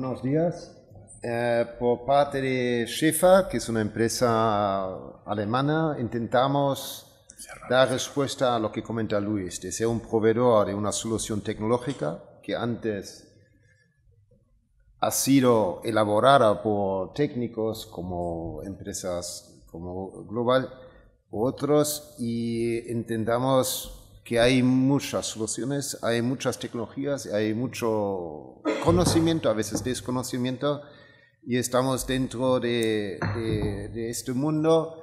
Buenos días eh, por parte de que es una empresa alemana, intentamos dar respuesta a lo que comenta Luis, de ser un proveedor de una solución tecnológica que antes ha sido elaborada por técnicos como empresas como Global u otros y intentamos que hay muchas soluciones, hay muchas tecnologías, hay mucho conocimiento, a veces desconocimiento, y estamos dentro de, este mundo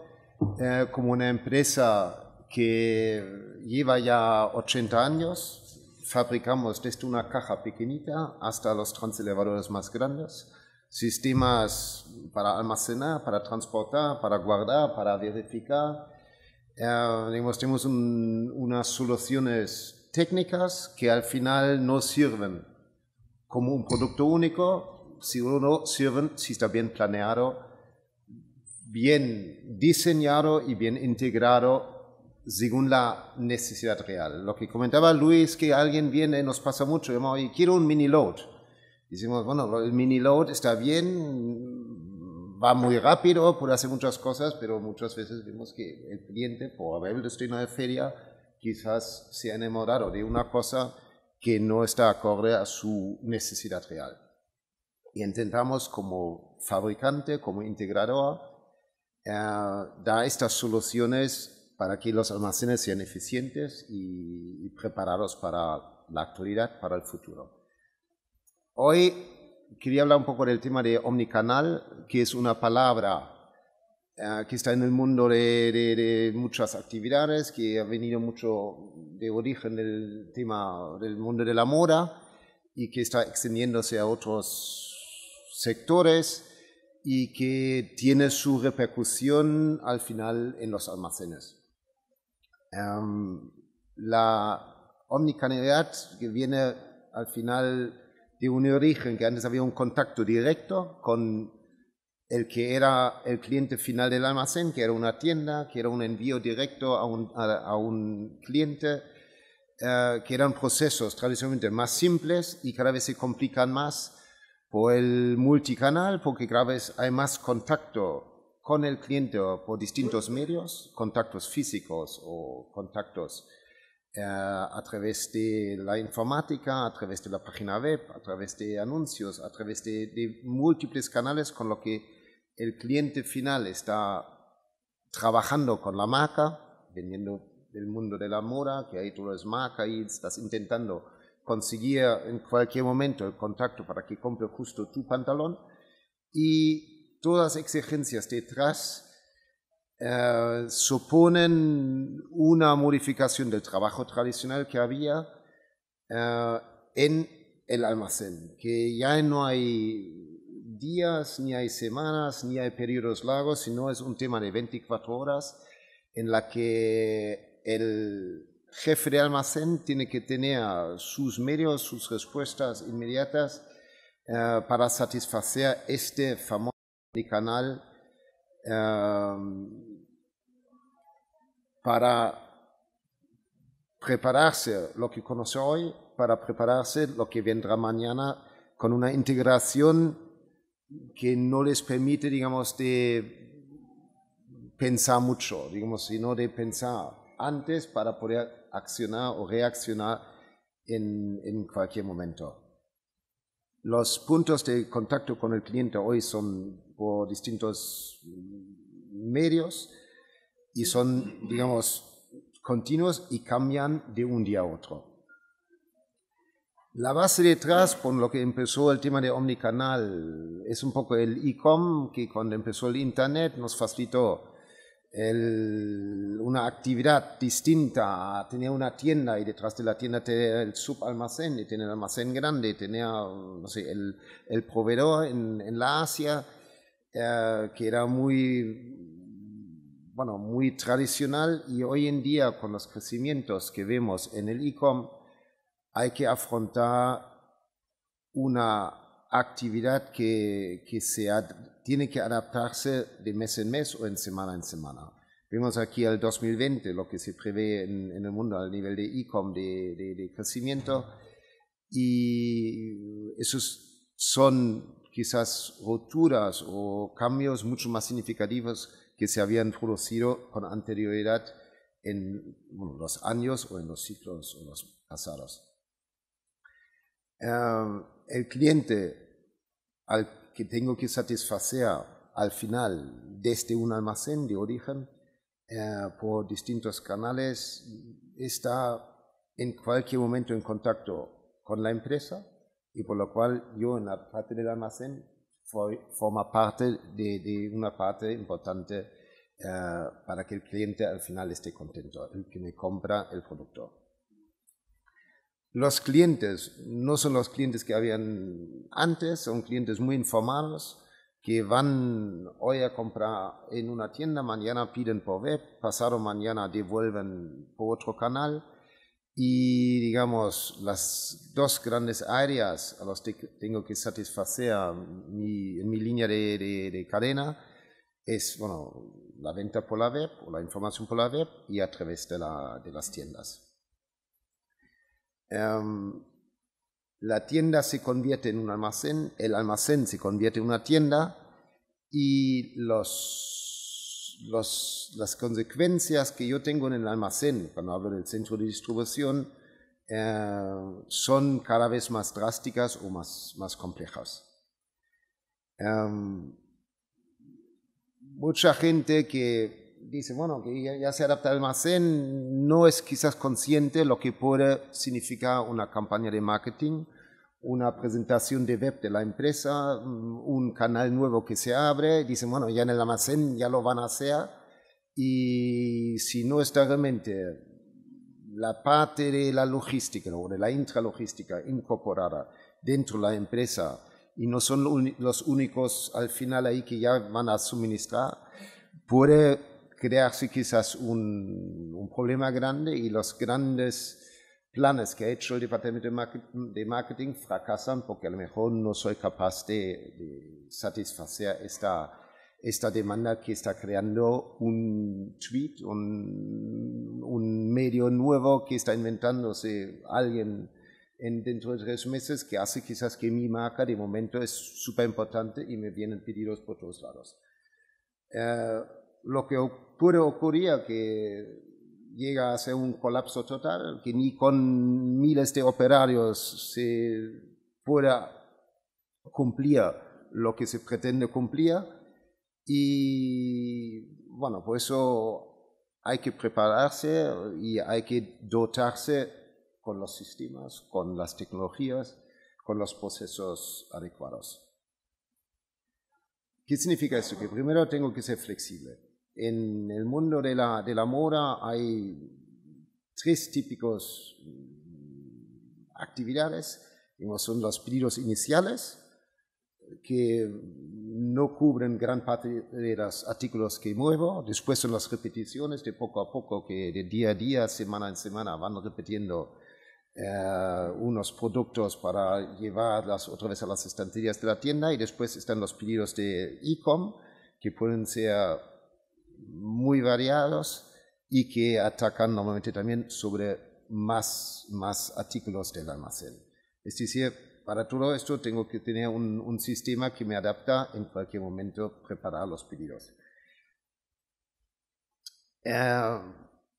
eh, como una empresa que lleva ya 80 años, fabricamos desde una caja pequeñita hasta los transelevadores más grandes, sistemas para almacenar, para transportar, para guardar, para verificar, eh, digamos, tenemos unas soluciones técnicas que al final no sirven como un producto único, sino uno sirven si está bien planeado, bien diseñado y bien integrado según la necesidad real. Lo que comentaba Luis, que alguien viene, nos pasa mucho, y quiero un mini load. decimos, bueno, el mini load está bien, va muy rápido, puede hacer muchas cosas, pero muchas veces vemos que el cliente, por haber el destino de feria, quizás se ha enamorado de una cosa que no está acorde a su necesidad real. Y intentamos como fabricante, como integrador, eh, dar estas soluciones para que los almacenes sean eficientes y, y preparados para la actualidad, para el futuro. Hoy quería hablar un poco del tema de omnicanal, que es una palabra eh, que está en el mundo de, muchas actividades, que ha venido mucho de origen del tema del mundo de la moda y que está extendiéndose a otros sectores y que tiene su repercusión al final en los almacenes. Em, la omnicanalidad que viene al final de un origen, que antes había un contacto directo con el que era el cliente final del almacén, que era una tienda, que era un envío directo a un, cliente, eh, que eran procesos tradicionalmente más simples y cada vez se complican más por el multicanal, porque cada vez hay más contacto con el cliente por distintos medios, contactos físicos o contactos eh, a través de la informática, a través de la página web, a través de anuncios, a través de, múltiples canales con lo que el cliente final está trabajando con la marca, vendiendo del mundo de la moda, que ahí todo es marca y estás intentando conseguir en cualquier momento el contacto para que compre justo tu pantalón y todas las exigencias detrás eh, suponen una modificación del trabajo tradicional que había eh, en el almacén, que ya no hay días, ni hay semanas, ni hay periodos largos, sino es un tema de 24 horas en la que el jefe de almacén tiene que tener sus medios, sus respuestas inmediatas eh, para satisfacer este famoso canal Em, para prepararse lo que conoce hoy, para prepararse lo que vendrá mañana con una integración que no les permite, digamos, de pensar mucho, digamos, sino de pensar antes para poder accionar o reaccionar en cualquier momento. Los puntos de contacto con el cliente hoy son por distintos medios y son, digamos, continuos y cambian de un día a otro. La base detrás, por lo que empezó el tema de omnicanal, es un poco el e-com que cuando empezó el Internet nos facilitó el, una actividad distinta, tenía una tienda y detrás de la tienda tenía el subalmacén y tenía el almacén grande, tenía el, el proveedor en, la Asia, eh, que era muy bueno, muy tradicional y hoy en día con los crecimientos que vemos en el e-com hay que afrontar una actividad que, que se tiene que adaptarse de mes en mes o en semana en semana. Vemos aquí el 2020, lo que se prevé en, el mundo al nivel de ICOM, de, de, crecimiento, y esos son quizás roturas o cambios mucho más significativos que se habían producido con anterioridad en los años o en los ciclos o los pasados. Eh, el cliente al que tengo que satisfacer al final desde este un almacén de origen eh, por distintos canales está en cualquier momento en contacto con la empresa y por lo cual yo en la parte del almacén forma parte de, una parte importante eh, para que el cliente al final esté contento, el que me compra el producto. Los clientes no son los clientes que habían antes, son clientes muy informados que van hoy a comprar en una tienda, mañana piden por web, pasado mañana devuelven por otro canal. Y digamos, las dos grandes áreas a las que tengo que satisfacer mi, en mi línea de, cadena es bueno, la venta por la web o la información por la web y a través de las tiendas. Em, la tienda se convierte en un almacén, el almacén se convierte en una tienda y los, las consecuencias que yo tengo en el almacén, cuando hablo del centro de distribución, em, son cada vez más drásticas o más, más complejas. Em, mucha gente que dice, bueno, que ya, se adapta al almacén, no es quizás consciente lo que puede significar una campaña de marketing, una presentación de web de la empresa, mm, un canal nuevo que se abre, dice, bueno, ya en el almacén ya lo van a hacer, y si no está realmente la parte de la logística o de la intralogística incorporada dentro de la empresa, y no son los únicos al final ahí que ya van a suministrar, puede crearse quizás un, problema grande y los grandes planes que ha hecho el departamento de marketing fracasan porque a lo mejor no soy capaz de, satisfacer esta, esta demanda que está creando un tweet, un, medio nuevo que está inventándose alguien en, dentro de tres meses que hace quizás que mi marca de momento es súper importante y me vienen pedidos por todos lados. Eh, lo que puede ocurrir que llega a ser un colapso total, que ni con miles de operarios se pueda cumplir lo que se pretende cumplir. Y bueno, por eso hay que prepararse y hay que dotarse con los sistemas, con las tecnologías, con los procesos adecuados. ¿Qué significa esto? Que primero tengo que ser flexible en el mundo de la, de la moda hay tres típicos mm, actividades. Uno son los pedidos iniciales, que no cubren gran parte de los artículos que muevo. Después son las repeticiones de poco a poco, que de día a día, semana en semana, van repitiendo eh, unos productos para llevarlas otra vez a las estanterías de la tienda. Y después están los pedidos de e-com, que pueden ser muy variados y que atacan normalmente también sobre más, más artículos del almacén. Es decir, para todo esto tengo que tener un, sistema que me adapta en cualquier momento preparar los pedidos. Eh,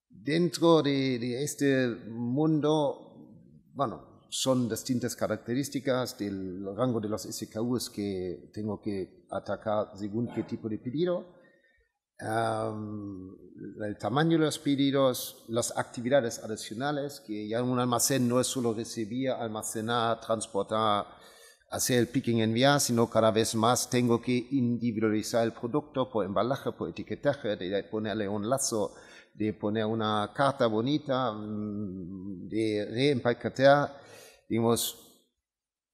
dentro de, de, este mundo, bueno, son distintas características del rango de los SKUs que tengo que atacar según qué tipo de pedido el tamaño de los pedidos, las actividades adicionales, que ya un almacén no es solo recibir, almacenar, transportar, hacer el picking enviar, sino cada vez más tengo que individualizar el producto por embalaje, por etiquetaje, de ponerle un lazo, de poner una carta bonita, mm, de reempaquetar, digamos,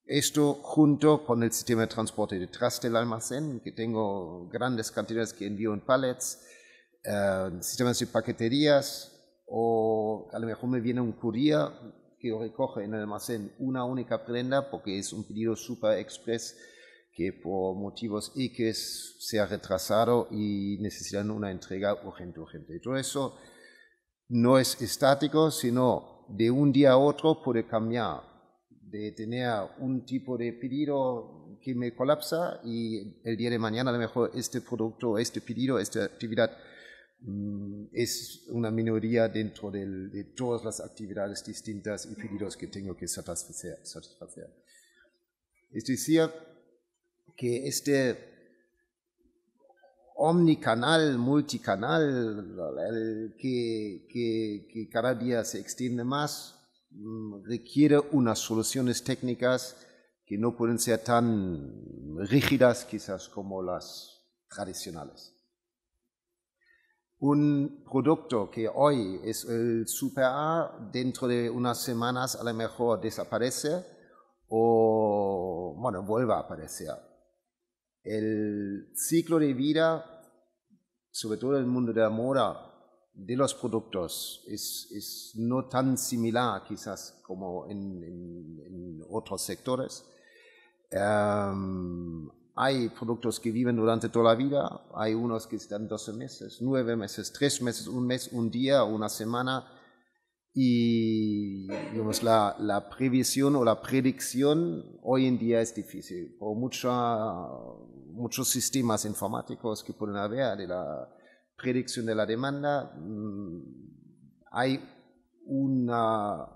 esto junto con el sistema de transporte detrás del almacén, que tengo grandes cantidades que envío en pallets, eh, sistemas de paqueterías, o a lo mejor me viene un courier que recoge en el almacén una única prenda porque es un pedido super express que por motivos X se ha retrasado y necesitan una entrega urgente, urgente. Todo eso no es estático, sino de un día a otro puede cambiar de tener un tipo de pedido que me colapsa y el día de mañana a lo mejor este producto, este pedido, esta actividad mm, es una minoría dentro de todas las actividades distintas y pedidos que tengo que satisfacer. satisfacer. Es decir, que este omnicanal, multicanal, que, que cada día se extiende más, Mm, requiere unas soluciones técnicas que no pueden ser tan rígidas quizás como las tradicionales. Un producto que hoy es el super A, dentro de unas semanas a lo mejor desaparece o, bueno, vuelve a aparecer. El ciclo de vida, sobre todo en el mundo de la moda, de los productos es, es, no tan similar quizás como en, otros sectores. Em, hay productos que viven durante toda la vida, hay unos que están 12 meses, 9 meses, 3 meses, un mes, un día, una semana. Y la, la previsión o la predicción hoy en día es difícil. Por muchos sistemas informáticos que pueden haber, de la, predicción de la demanda, mm, hay una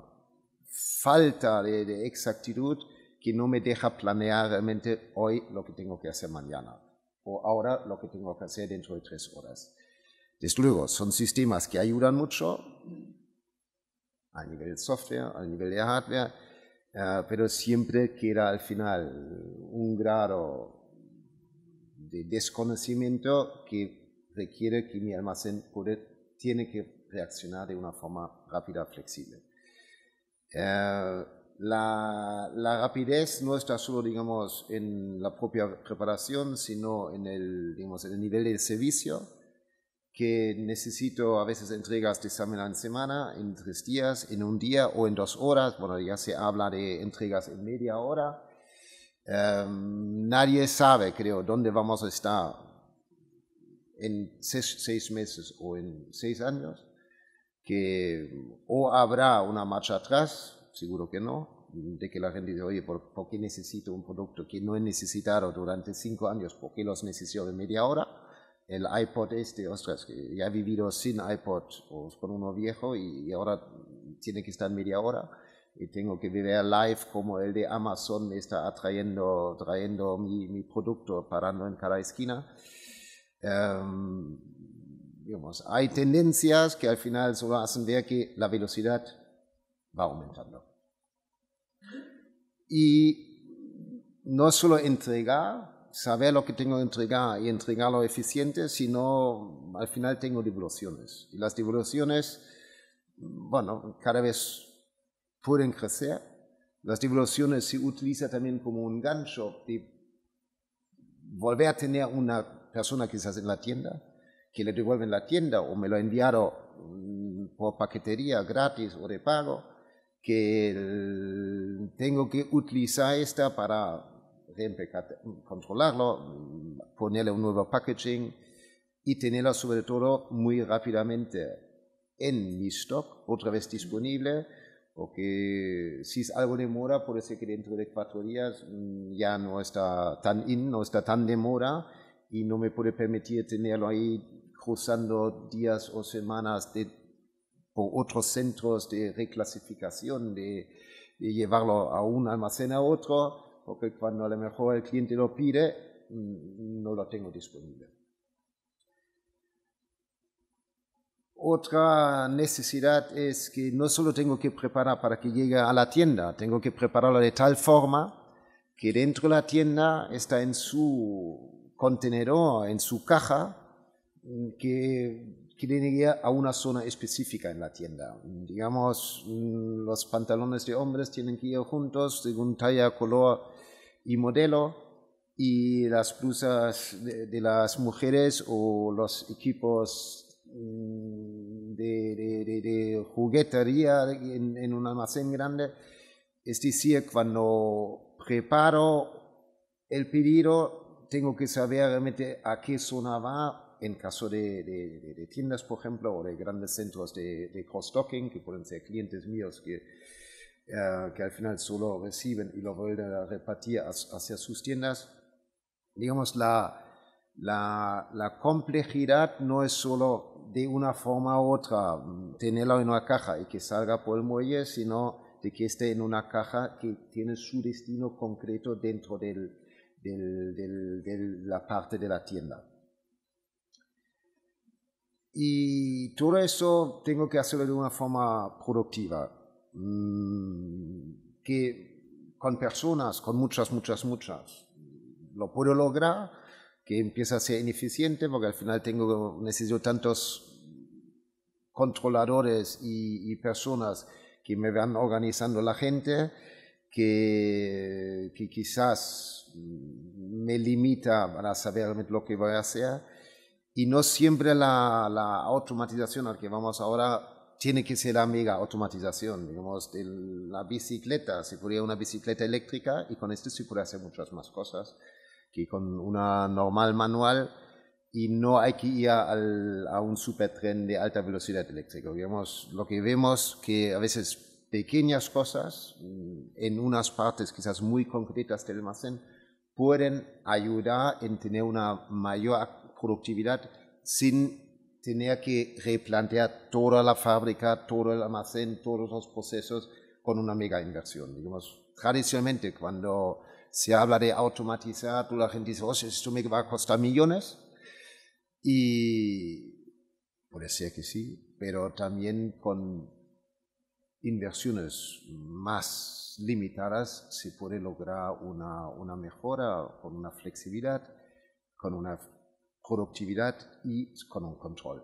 falta de, exactitud que no me deja planear realmente hoy lo que tengo que hacer mañana o ahora lo que tengo que hacer dentro de tres horas. Desde luego, son sistemas que ayudan mucho a nivel de software, a nivel de hardware, eh, pero siempre queda al final un grado de desconocimiento que requiere que mi almacén tiene que reaccionar de una forma rápida, flexible. Eh, la, rapidez no está solo, digamos, en la propia preparación, sino en el, digamos, en el nivel de servicio, que necesito a veces entregas de semana en semana, en tres días, en un día o en dos horas. Bueno, ya se habla de entregas en media hora. Eh, nadie sabe, creo, dónde vamos a estar en seis, meses o en seis años, que o habrá una marcha atrás, seguro que no, de que la gente dice, oye, ¿por, ¿por qué necesito un producto que no he necesitado durante cinco años? ¿Por qué los necesito de media hora? El iPod este, ostras, que ya he vivido sin iPod, o con uno viejo y, ahora tiene que estar media hora y tengo que vivir live como el de Amazon me está atrayendo trayendo mi, mi producto parando en cada esquina. Em, hay tendencias que al final solo hacen ver que la velocidad va aumentando. Y no solo entregar, saber lo que tengo que entregar y entregarlo eficiente, sino al final tengo devoluciones. Y las devoluciones, bueno, cada vez pueden crecer. Las devoluciones se utilizan también como un gancho de volver a tener una persona quizás en la tienda, que le devuelven la tienda o me lo enviaron mm, por paquetería gratis o de pago, que mm, tengo que utilizar esta para controlarlo, mm, ponerle un nuevo packaging y tenerla sobre todo muy rápidamente en mi stock, otra vez disponible, porque si es algo demora, por puede ser que dentro de cuatro días ya no está tan in, no está tan de y no me puede permitir tenerlo ahí cruzando días o semanas de, por otros centros de reclasificación, de, de llevarlo a un almacén a otro, porque cuando a lo mejor el cliente lo pide, mm, no lo tengo disponible. Otra necesidad es que no solo tengo que preparar para que llegue a la tienda, tengo que prepararlo de tal forma que dentro de la tienda está en su conteneró en su caja mm, que, que ir a una zona específica en la tienda. Digamos, mm, los pantalones de hombres tienen que ir juntos según talla, color y modelo y las blusas de, las mujeres o los equipos mm, de, juguetería en, en, un almacén grande. Es decir, cuando preparo el pedido, tengo que saber realmente a qué va, en caso de, tiendas, por ejemplo, o de grandes centros de, cross-docking, que pueden ser clientes míos que, eh, que al final solo reciben y lo vuelven a repartir hacia sus tiendas. Digamos, la, la, complejidad no es solo de una forma u otra mm, tenerlo en una caja y que salga por el muelle, sino de que esté en una caja que tiene su destino concreto dentro del, de la parte de la tienda. Y todo eso tengo que hacerlo de una forma productiva, mm, que con personas, con muchas, muchas, muchas, lo puedo lograr, que empieza a ser ineficiente porque al final tengo, necesito tantos controladores y, y personas que me van organizando la gente, que, quizás me limita para saber lo que voy a hacer y no siempre la, la automatización al que vamos ahora tiene que ser la mega automatización, digamos, de la bicicleta, se podría una bicicleta eléctrica y con esto se puede hacer muchas más cosas que con una normal manual y no hay que ir al, a un supertren de alta velocidad eléctrica. Digamos, lo que vemos que a veces pequeñas cosas mm, en unas partes quizás muy concretas del almacén pueden ayudar en tener una mayor productividad sin tener que replantear toda la fábrica, todo el almacén, todos los procesos con una mega inversión. Digamos, tradicionalmente cuando se habla de automatizar, toda la gente dice, oh, esto me va a costar millones. Y puede ser que sí, pero también con inversiones más limitadas se puede lograr una, una mejora con una flexibilidad, con una productividad y con un control.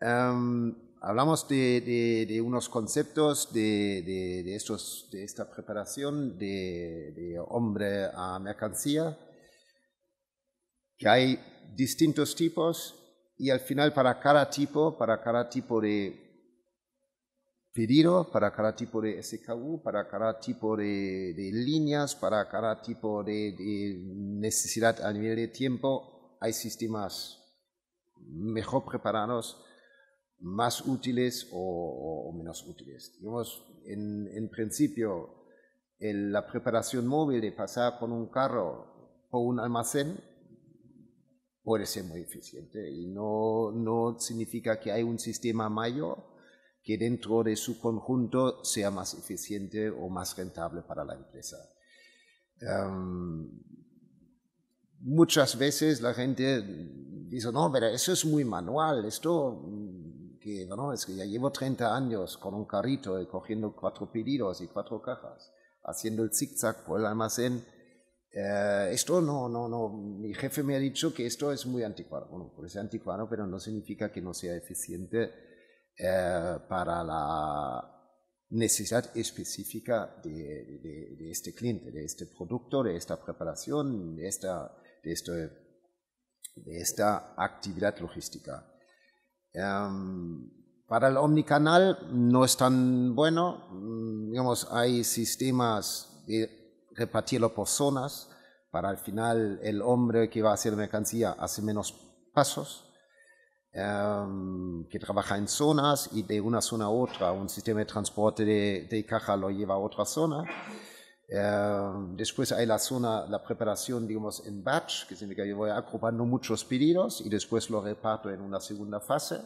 Em, hablamos de, unos conceptos de, estos, de esta preparación de, hombre a mercancía, que hay distintos tipos y al final para cada tipo, para cada tipo de pedido para cada tipo de SKU, para cada tipo de, líneas, para cada tipo de, necesidad a nivel de tiempo, hay sistemas mejor preparados, más útiles o, menos útiles. Digamos, en, principio, la preparación móvil de pasar con un carro por un almacén puede ser muy eficiente y no, no significa que hay un sistema mayor que dentro de su conjunto sea más eficiente o más rentable para la empresa. Em, muchas veces la gente dice, no, pero eso es muy manual, esto mm, que, es que ya llevo 30 años con un carrito y cogiendo cuatro pedidos y cuatro cajas, haciendo el zigzag por el almacén. Eh, esto no, no, no, mi jefe me ha dicho que esto es muy anticuado. Bueno, puede ser anticuado, pero no significa que no sea eficiente eh, para la necesidad específica de, este cliente, de este producto, de esta preparación, de esta, actividad logística. Em, para el omnicanal no es tan bueno, mm, digamos, hay sistemas de repartirlo por zonas, para al final el hombre que va a hacer mercancía hace menos pasos, Em, que trabaja en zonas y de una zona a otra. Un sistema de transporte de, caja lo lleva a otra zona. Em, después hay la zona, la preparación, digamos, en batch, que significa que yo voy agrupando muchos pedidos y después lo reparto en una segunda fase.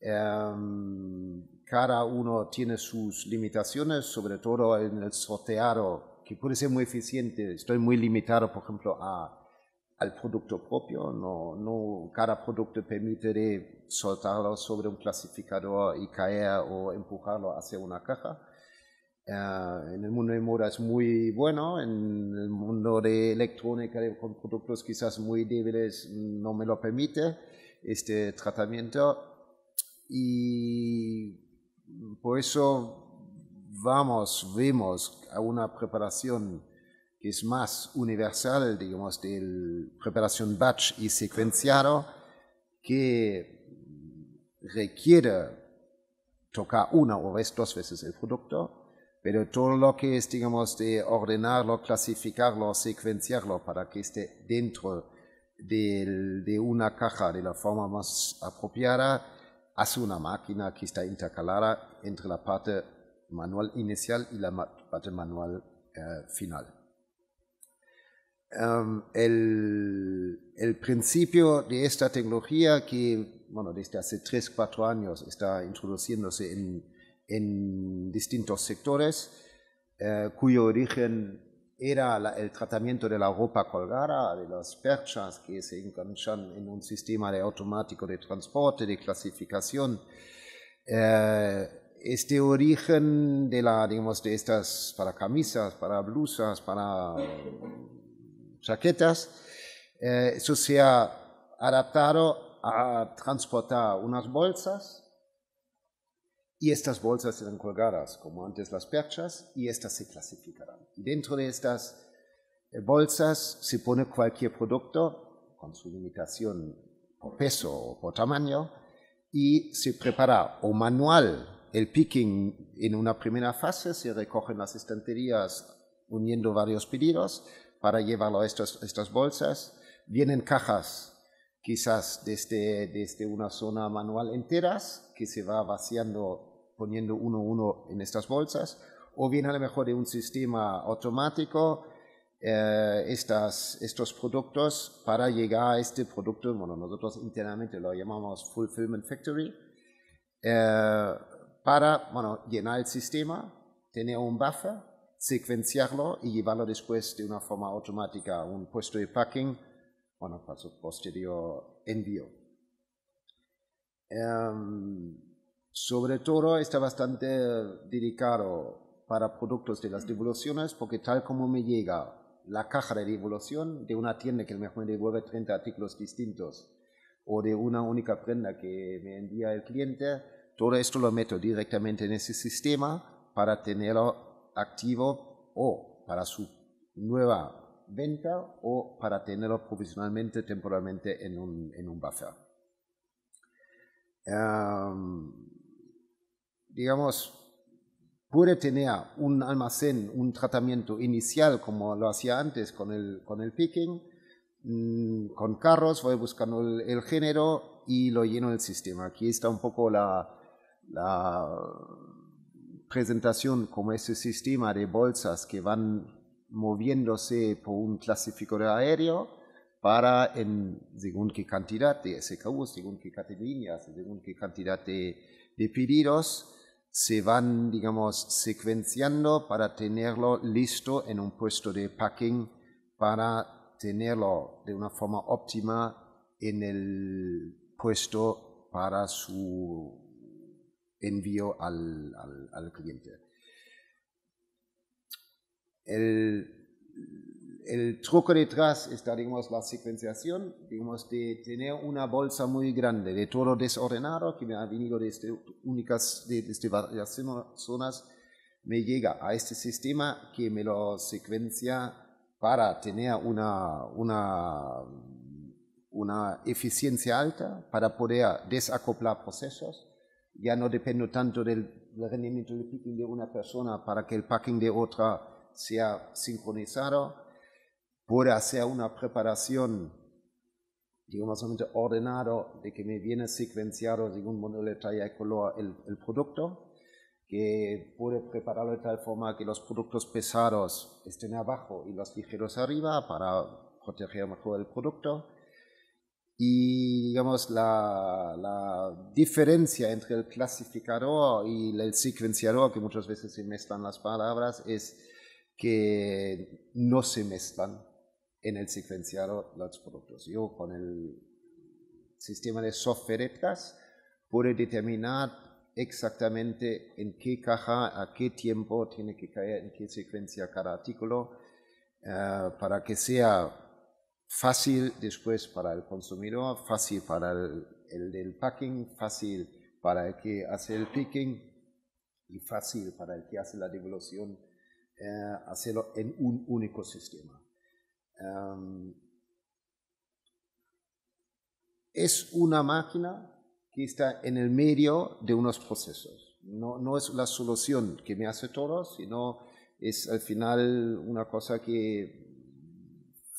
Em, cada uno tiene sus limitaciones, sobre todo en el sorteado, que puede ser muy eficiente. Estoy muy limitado, por ejemplo, a al producto propio, no, no cada producto permite soltarlo sobre un clasificador y caer o empujarlo hacia una caja. Eh, en el mundo de moda es muy bueno, en el mundo de electrónica con productos quizás muy débiles no me lo permite este tratamiento y por eso vamos, vemos a una preparación que es más universal, digamos, de preparación batch y secuenciado, que requiere tocar una o dos veces el producto, pero todo lo que es, digamos, de ordenarlo, clasificarlo, secuenciarlo para que esté dentro de, una caja de la forma más apropiada, hace una máquina que está intercalada entre la parte manual inicial y la parte manual eh, final. Em, el, principio de esta tecnología que, bueno, desde hace 3, 4 años está introduciéndose en, distintos sectores, eh, cuyo origen era el tratamiento de la ropa colgada, de las perchas que se enganchan en un sistema de automático de transporte, de clasificación. Eh, este origen de la, digamos, de estas para camisas, para blusas, para chaquetas, eh, eso se ha adaptado a transportar unas bolsas y estas bolsas serán colgadas, como antes las perchas, y estas se clasificarán. dentro de estas eh, bolsas se pone cualquier producto con su limitación por peso o por tamaño y se prepara o manual el picking en una primera fase, se recogen las estanterías uniendo varios pedidos, para llevarlo a estas, bolsas. Vienen cajas, quizás desde, desde una zona manual enteras, que se va vaciando, poniendo uno a uno en estas bolsas, o bien a lo mejor de un sistema automático, eh, estas, estos productos para llegar a este producto, bueno, nosotros internamente lo llamamos Fulfillment Factory, eh, para bueno, llenar el sistema, tener un buffer secuenciarlo y llevarlo después de una forma automática a un puesto de packing, bueno, para su posterior envío. Em, sobre todo está bastante dedicado para productos de las devoluciones porque tal como me llega la caja de devolución de una tienda que me devuelve 30 artículos distintos o de una única prenda que me envía el cliente, todo esto lo meto directamente en ese sistema para tenerlo activo o para su nueva venta o para tenerlo provisionalmente, temporalmente en un, en un buffer. Em, digamos, puede tener un almacén, un tratamiento inicial como lo hacía antes con el, con el picking, mm, con carros, voy buscando el, género y lo lleno del sistema. Aquí está un poco la presentación como ese sistema de bolsas que van moviéndose por un clasificador aéreo para, en, según qué cantidad de SKU, según qué categorías, según qué cantidad de, de pedidos, se van, digamos, secuenciando para tenerlo listo en un puesto de packing para tenerlo de una forma óptima en el puesto para su envío al, al, cliente. El, el truco detrás está, digamos, la secuenciación, digamos, de tener una bolsa muy grande de todo desordenado que me ha venido desde este, únicas, este varias zonas, me llega a este sistema que me lo secuencia para tener una, una, una eficiencia alta, para poder desacoplar procesos ya no dependo tanto del rendimiento de picking de una persona para que el packing de otra sea sincronizado. Puede hacer una preparación, digo más menos ordenado, de que me viene secuenciado según modelo, de talla y color el, el producto que puede prepararlo de tal forma que los productos pesados estén abajo y los ligeros arriba para proteger mejor el producto. Y digamos, la, la, diferencia entre el clasificador y el secuenciador, que muchas veces se mezclan las palabras, es que no se mezclan en el secuenciador los productos. Yo con el sistema de softwaretas puedo determinar exactamente en qué caja, a qué tiempo tiene que caer, en qué secuencia cada artículo, eh, para que sea fácil después para el consumidor, fácil para el, del packing, fácil para el que hace el picking y fácil para el que hace la devolución eh, hacerlo en un único sistema. Em, es una máquina que está en el medio de unos procesos. No, no es la solución que me hace todo, sino es al final una cosa que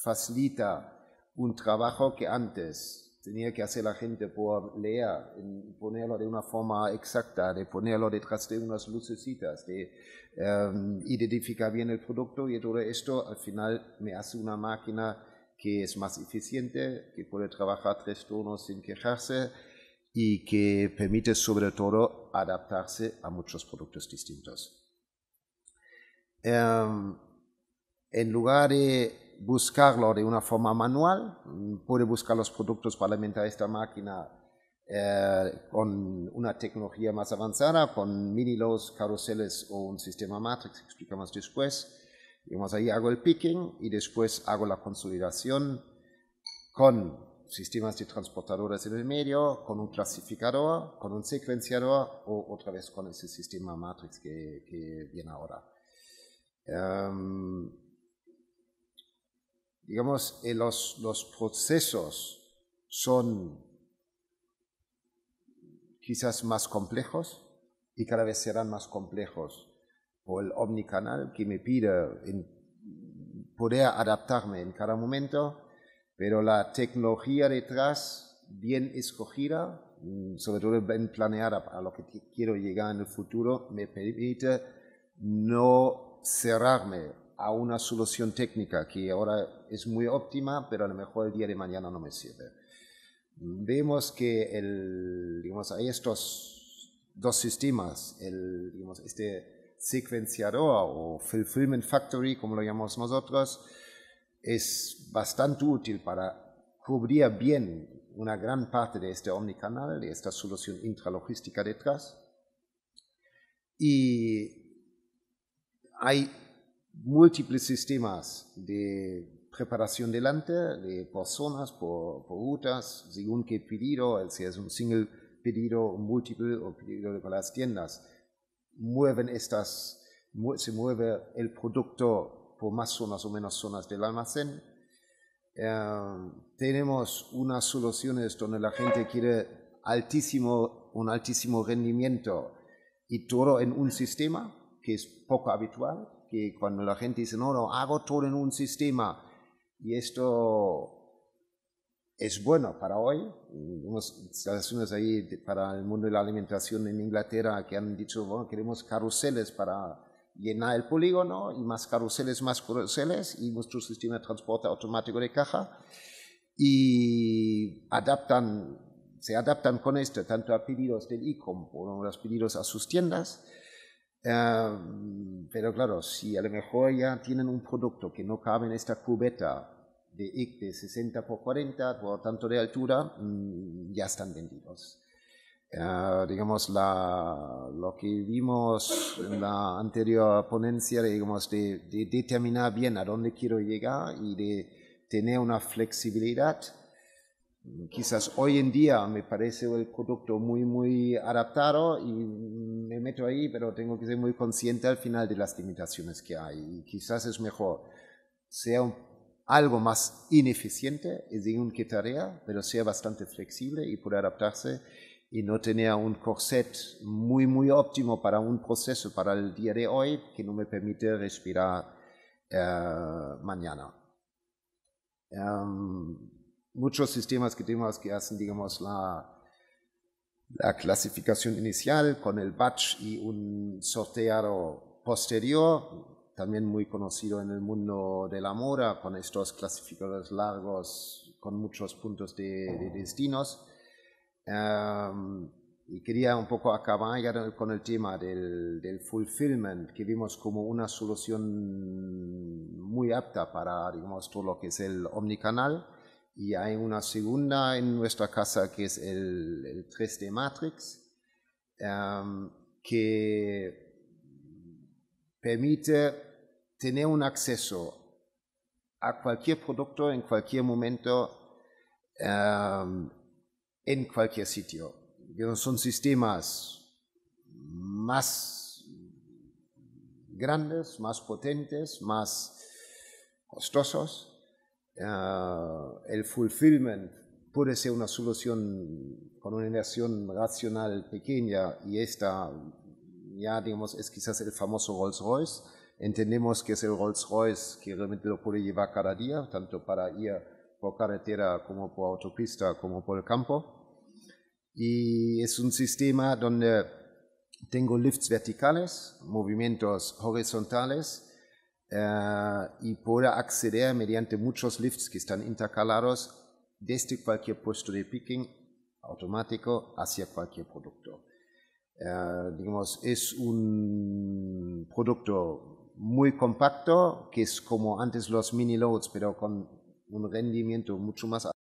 facilita un trabajo que antes tenía que hacer la gente por leer, ponerlo de una forma exacta, de ponerlo detrás de unas lucecitas, de em, identificar bien el producto y todo esto al final me hace una máquina que es más eficiente, que puede trabajar tres tonos sin quejarse y que permite sobre todo adaptarse a muchos productos distintos. Em, en lugar de buscarlo de una forma manual, puede buscar los productos para alimentar esta máquina eh, con una tecnología más avanzada, con mini los carruseles o un sistema matrix, explicamos después. más ahí hago el picking y después hago la consolidación con sistemas de transportadores en el medio, con un clasificador, con un secuenciador o otra vez con ese sistema matrix que, viene ahora. Em, digamos, eh, los, procesos son quizás más complejos y cada vez serán más complejos por el omnicanal que me pide poder adaptarme en cada momento, pero la tecnología detrás bien escogida, mm, sobre todo bien planeada para lo que quiero llegar en el futuro, me permite no cerrarme a una solución técnica que ahora es muy óptima, pero a lo mejor el día de mañana no me sirve. Vemos que el, digamos, hay estos dos sistemas, el, digamos, este secuenciador o fulfillment factory, como lo llamamos nosotros, es bastante útil para cubrir bien una gran parte de este omnicanal, de esta solución intralogística detrás. Y hay múltiples sistemas de preparación delante, por de por, por, rutas, según qué pedido, si es un single pedido, múltiple o pedido de las tiendas, mueven estas, se mueve el producto por más zonas o menos zonas del almacén. Eh, tenemos unas soluciones donde la gente quiere altísimo, un altísimo rendimiento y todo en un sistema que es poco habitual que cuando la gente dice, no, no, hago todo en un sistema, y esto es bueno para hoy, unas instalaciones ahí para el mundo de la alimentación en Inglaterra que han dicho, bueno, queremos carruseles para llenar el polígono, y más carruseles, más carruseles, y nuestro sistema de transporte automático de caja, y adaptan, se adaptan con esto tanto a pedidos del ICOM como a los pedidos a sus tiendas, pero claro, si a lo mejor ya tienen un producto que no cabe en esta cubeta de, 60 por 40, por tanto de altura, mm, ya están vendidos. Ah, digamos, la, lo que vimos en la anterior ponencia, digamos, de, de determinar bien a dónde quiero llegar y de tener una flexibilidad quizás hoy en día me parece el producto muy, muy adaptado y me meto ahí, pero tengo que ser muy consciente al final de las limitaciones que hay. Y quizás es mejor sea algo más ineficiente, es decir, que tarea, pero sea bastante flexible y pueda adaptarse y no tener un corset muy, muy óptimo para un proceso para el día de hoy que no me permite respirar eh, mañana. Em, muchos sistemas que tenemos que hacen, digamos, la, clasificación inicial con el batch y un sorteado posterior, también muy conocido en el mundo de la moda, con estos clasificadores largos con muchos puntos de, destinos. Em, y quería un poco acabar con el tema del, del, fulfillment, que vimos como una solución muy apta para, digamos, todo lo que es el omnicanal y hay una segunda en nuestra casa que es el, 3D Matrix, em, que permite tener un acceso a cualquier producto en cualquier momento, em, en cualquier sitio. Son sistemas más grandes, más potentes, más costosos Ah, el fulfillment puede ser una solución con una inversión racional pequeña y esta ya digamos es quizás el famoso Rolls Royce. Entendemos que es el Rolls Royce que realmente lo puede llevar cada día, tanto para ir por carretera como por autopista como por el campo. Y es un sistema donde tengo lifts verticales, movimientos horizontales eh, y poder acceder mediante muchos lifts que están intercalados desde cualquier puesto de picking automático hacia cualquier producto. Eh, digamos, es un producto muy compacto, que es como antes los mini loads, pero con un rendimiento mucho más alto,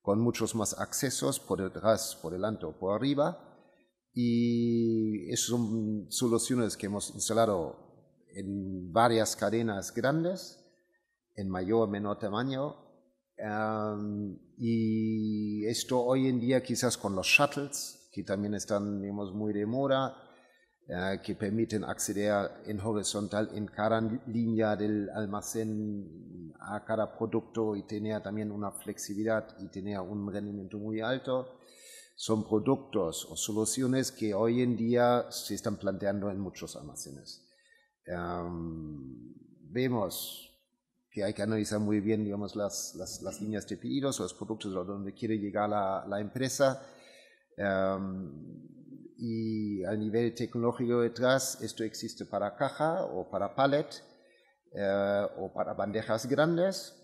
con muchos más accesos por detrás, por delante o por arriba. Y son soluciones que hemos instalado en varias cadenas grandes, en mayor o menor tamaño. y esto hoy en día quizás con los shuttles, que también están digamos, muy de moda, eh, que permiten acceder en horizontal en cada línea del almacén a cada producto y tener también una flexibilidad y tener un rendimiento muy alto son productos o soluciones que hoy en día se están planteando en muchos almacenes vemos que hay que analizar muy bien, digamos, las, las, líneas de pedidos, o los productos a donde quiere llegar la, empresa. y a nivel tecnológico detrás, esto existe para caja o para pallet eh, o para bandejas grandes.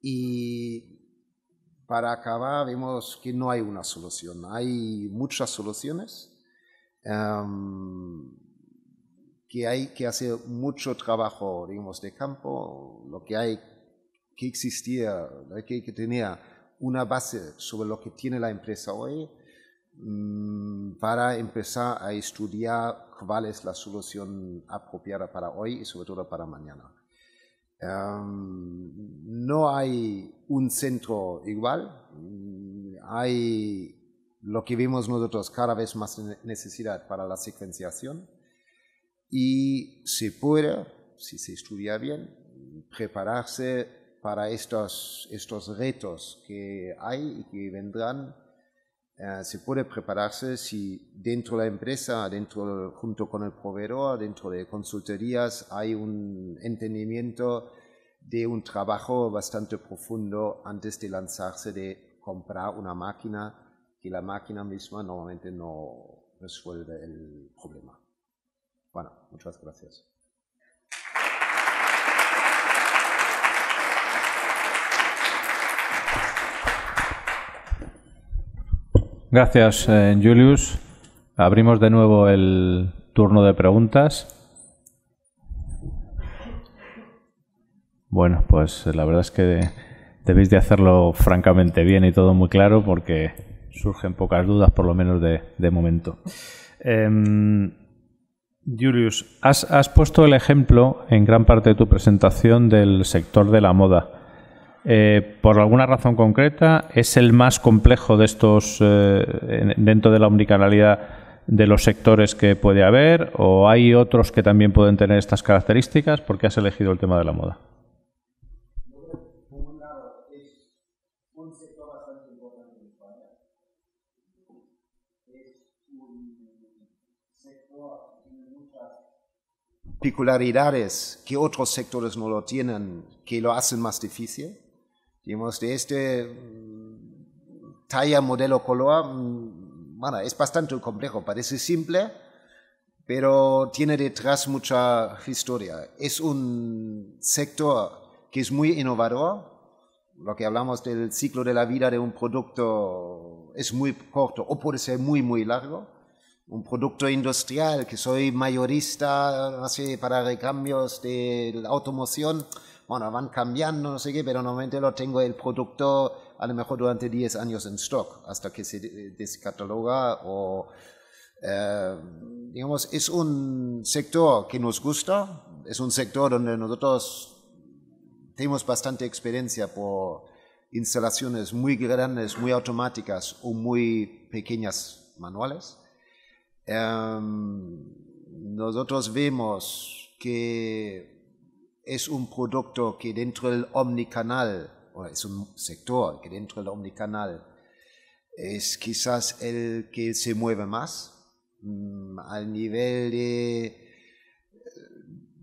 Y para acabar, vemos que no hay una solución, hay muchas soluciones que hay que hacer mucho trabajo, digamos, de campo, lo que hay que existir, lo que hay que tener una base sobre lo que tiene la empresa hoy mm, para empezar a estudiar cuál es la solución apropiada para hoy y sobre todo para mañana. Em, no hay un centro igual, mm, hay lo que vimos nosotros cada vez más necesidad para la secuenciación, y se pueda, si se estudia bien, prepararse para estos, estos retos que hay y que vendrán. Eh, se puede prepararse si dentro de la empresa, dentro, junto con el proveedor, dentro de consultorías, hay un entendimiento de un trabajo bastante profundo antes de lanzarse de comprar una máquina, que la máquina misma normalmente no resuelve el problema. Bueno, muchas gracias. Gracias, eh, Julius. Abrimos de nuevo el turno de preguntas. Bueno, pues eh, la verdad es que debéis de hacerlo francamente bien y todo muy claro porque surgen pocas dudas, por lo menos de, de momento. Em, Julius, has, puesto el ejemplo en gran parte de tu presentación del sector de la moda. Eh, ¿Por alguna razón concreta es el más complejo de estos eh, dentro de la omnicanalidad de los sectores que puede haber o hay otros que también pueden tener estas características? ¿Por qué has elegido el tema de la moda? particularidades que otros sectores no lo tienen, que lo hacen más difícil. Digamos, de este mm, talla modelo color, mm, bueno, es bastante complejo, parece simple, pero tiene detrás mucha historia. Es un sector que es muy innovador, lo que hablamos del ciclo de la vida de un producto es muy corto o puede ser muy, muy largo un producto industrial, que soy mayorista para recambios de automoción, bueno, van cambiando, no sé qué, pero normalmente lo tengo el producto a lo mejor durante 10 años en stock, hasta que se descataloga o, eh, digamos, es un sector que nos gusta, es un sector donde nosotros tenemos bastante experiencia por instalaciones muy grandes, muy automáticas o muy pequeñas manuales. Em, nosotros vemos que es un producto que dentro del omnicanal, o es un sector que dentro del omnicanal es quizás el que se mueve más mm, al nivel de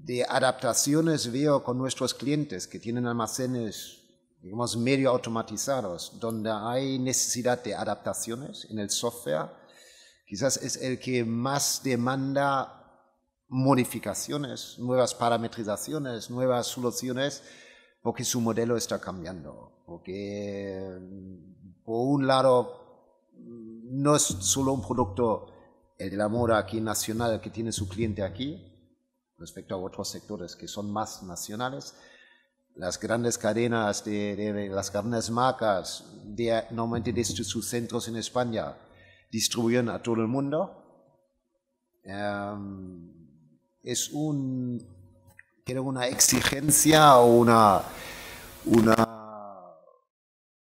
de adaptaciones veo con nuestros clientes que tienen almacenes, digamos, medio automatizados, donde hay necesidad de adaptaciones en el software quizás es el que más demanda modificaciones, nuevas parametrizaciones, nuevas soluciones, porque su modelo está cambiando. Porque, mm, por un lado, mm, no es solo un producto, el de la moda aquí nacional, que tiene su cliente aquí, respecto a otros sectores que son más nacionales. Las grandes cadenas, de, las grandes marcas, de, normalmente desde sus centros en España, distribuyen a todo el mundo. Em, es un, creo una exigencia o una, una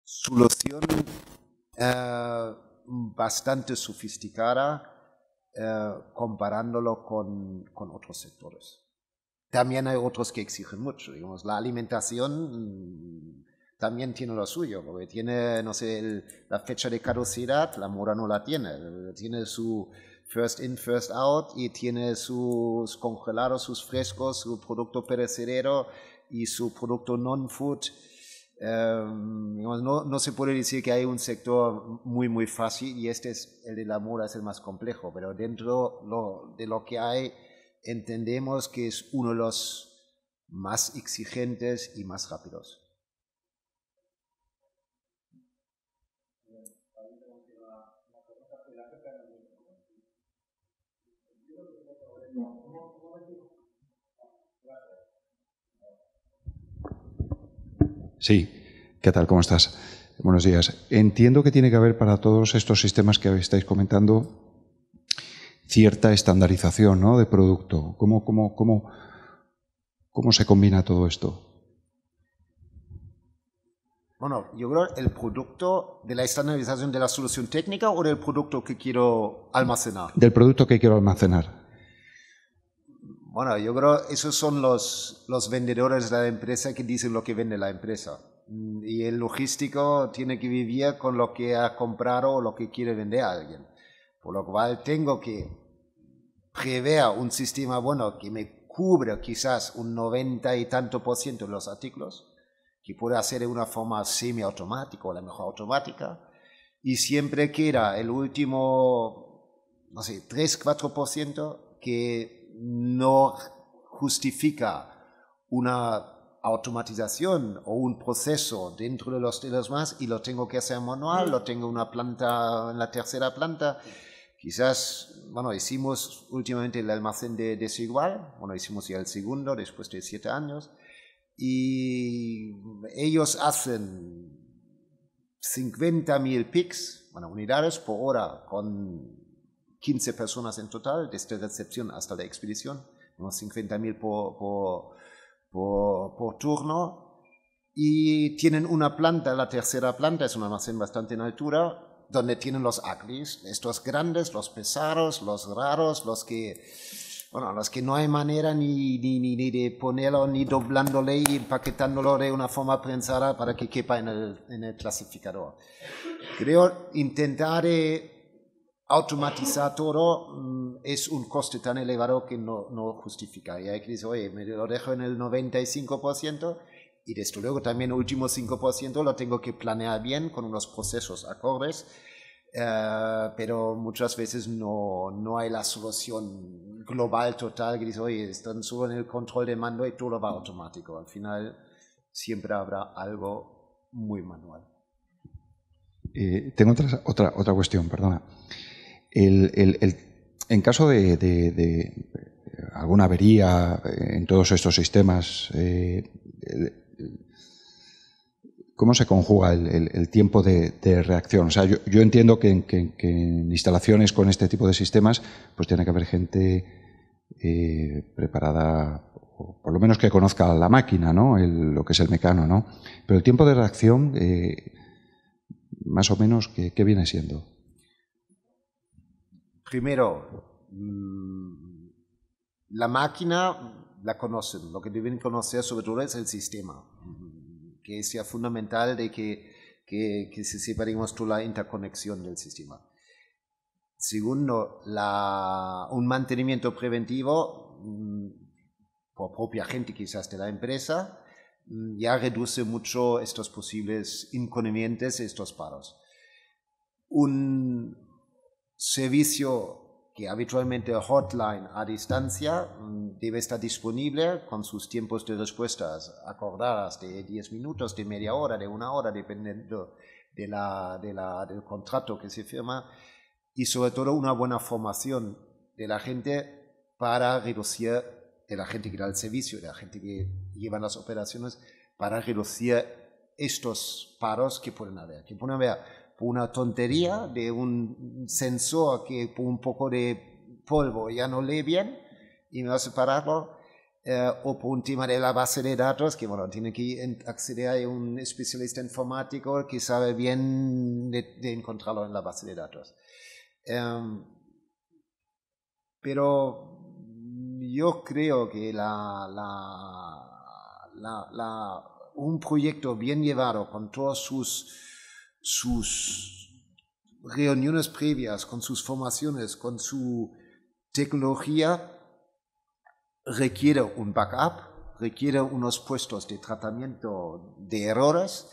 solución eh, bastante sofisticada eh, comparándolo con, con otros sectores. También hay otros que exigen mucho, digamos, la alimentación también tiene lo suyo, porque tiene, no sé, la fecha de caducidad, la mora no la tiene, tiene su first in, first out y tiene sus congelados, sus frescos, su producto perecedero y su producto non-food. Em, no, se puede decir que hay un sector muy, muy fácil y este es el de la mora, es el más complejo, pero dentro de lo que hay entendemos que es uno de los más exigentes y más rápidos. Sí, ¿qué tal? ¿Cómo estás? Buenos días. Entiendo que tiene que haber para todos estos sistemas que estáis comentando cierta estandarización de producto. ¿Cómo, cómo se combina todo esto? Bueno, yo creo el producto de la estandarización de la solución técnica o del producto que quiero almacenar. Del producto que quiero almacenar. Bueno, yo creo esos son los, los vendedores de la empresa que dicen lo que vende la empresa. Mm, y el logístico tiene que vivir con lo que ha comprado o lo que quiere vender a alguien. Por lo cual tengo que prever un sistema bueno que me cubra quizás un 90 y tanto por ciento de los artículos, que pueda hacer de una forma semiautomática o la mejor automática, y siempre queda el último, no sé, 3-4% que no justifica una automatización o un proceso dentro de los, de más y lo tengo que hacer manual, lo tengo una planta en la tercera planta. Quizás, bueno, hicimos últimamente el almacén de desigual, bueno, hicimos ya el segundo después de siete años y ellos hacen 50.000 pics, bueno, unidades por hora con 15 personas en total, desde recepción hasta la expedición, unos 50.000 por, por, turno, y tienen una planta, la tercera planta es un almacén bastante en altura, donde tienen los aclis, estos grandes, los pesados, los raros, los que, bueno, los que no hay manera ni, ni, ni de ponerlo, ni doblándole y empaquetándolo de una forma pensada para que quepa en el, en clasificador. Creo intentar... Eh, automatizar todo mm, es un coste tan elevado que no, justifica. Y hay que decir, oye, me lo dejo en el 95% y desde luego también el último 5% lo tengo que planear bien con unos procesos acordes, eh, pero muchas veces no, no hay la solución global total que dice, oye, están solo en el control de mando y todo va automático. Al final siempre habrá algo muy manual. Eh, tengo otra, otra, otra cuestión, perdona en caso de, alguna avería en todos estos sistemas, eh, ¿cómo se conjuga el, tiempo de, reacción? O sea, yo, entiendo que, en instalaciones con este tipo de sistemas, pues tiene que haber gente eh, preparada por lo menos que conozca la máquina, ¿no? lo que es el mecano, ¿no? Pero el tiempo de reacción, eh, más o menos, ¿qué, viene siendo? primero, mm, la máquina la conocen, lo que deben conocer sobre todo es el sistema, mm, que sea fundamental de que, que, que se sepa, toda la interconexión del sistema. Segundo, un mantenimiento preventivo mm, por propia gente quizás de la empresa ya reduce mucho estos posibles inconvenientes, estos paros. Un, servicio que habitualmente hotline a distancia mm, debe estar disponible con sus tiempos de respuestas acordadas de 10 minutos, de media hora, de una hora, dependiendo de la, del contrato que se firma y sobre todo una buena formación de la gente para reducir, de la gente que da el servicio, de la gente que lleva las operaciones, para reducir estos paros que pueden haber. Que pueden haber una tontería de un sensor que un poco de polvo ya no lee bien y me va a separarlo, eh, o por un tema de la base de datos, que bueno, tiene que acceder a un especialista informático que sabe bien de, encontrarlo en la base de datos. Em, pero yo creo que la, un proyecto bien llevado con todos sus sus reuniones previas, con sus formaciones, con su tecnología, requiere un backup, requiere unos puestos de tratamiento de errores,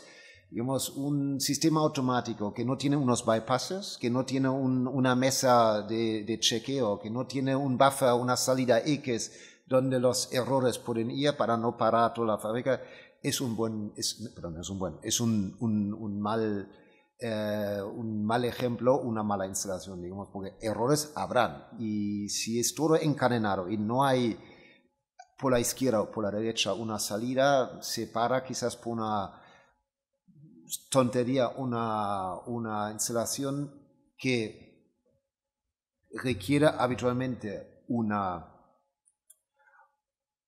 digamos, un sistema automático que no tiene unos bypasses, que no tiene un, una mesa de, chequeo, que no tiene un buffer, una salida X donde los errores pueden ir para no parar toda la fábrica, es un buen, es, perdón, es un buen, es un, un mal eh, un mal ejemplo, una mala instalación, digamos, porque errores habrán. Y si es todo encadenado y no hay por la izquierda o por la derecha una salida, se para quizás por una tontería, una, instalación que requiere habitualmente una,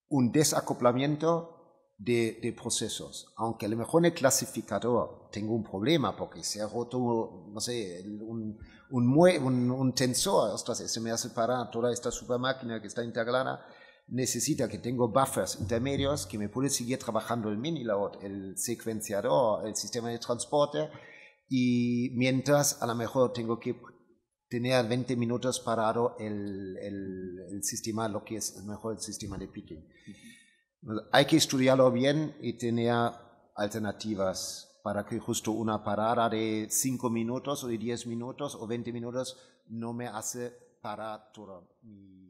un desacoplamiento de, procesos. Aunque a lo mejor en el clasificador tengo un problema porque se ha roto, no sé, un, un, tensor, ostras, se me hace parar toda esta super máquina que está integrada, necesita que tengo buffers intermedios que me puede seguir trabajando el mini load, el secuenciador, el sistema de transporte, y mientras a lo mejor tengo que tener 20 minutos parado el, el, sistema, lo que es mejor el sistema de picking. Hay que estudiarlo bien y tener alternativas para que justo una parada de 5 minutos o de 10 minutos o 20 minutos no me hace parar todo mi